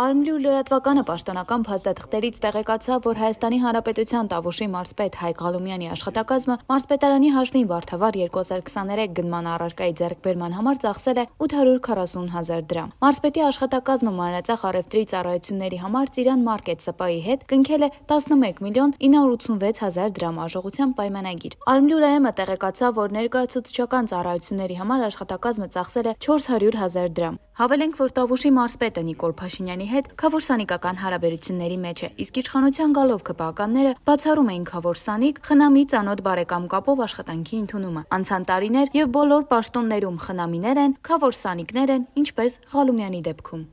Արմլու լրատվականը պաշտոնական փաստաթղթերից տեղեկացավ, որ Հայաստանի Հանրապետության Տավուշի մարզպետ Հայկ Ղալումյանի աշխատակազմը մարզպետարանի հաշվին Վարդավառ 2023 գնման առարկայի ձեռքբերման համար ծախսել է 840.000 դրամ։ Մարզպետի աշխատակազմը մանրածախ առևտրի ծառայությունների համար Ծիրան Մարքեթ ՍՊ-ի հետ կնքել է 11 միլիոն 986.000 դրամ աջողության պայմանագիր։ Արմլու ՌՄ-ը տեղեկացավ, որ ներկայացուցչական ծառայությունների համար աշխատակազմը ծախսել է 400.000 դրամ։ Հավելենք, որ Տավուշի մարզպետը Նիկոլ Փաշինյանի հետ քավորսանիկական հարաբերությունների մեջ է, իսկ իշխանության գալով ԿՊԱ-ականները բացառում էին քավորսանիկ խնամի ցանոթ բարեկամ կապով աշխատանքի ընդունումը։ Անցան տարիներ եւ բոլոր պաշտոններում խնամիներ են, քավորսանիկներ են, ինչպես Ղալումյանի դեպքում։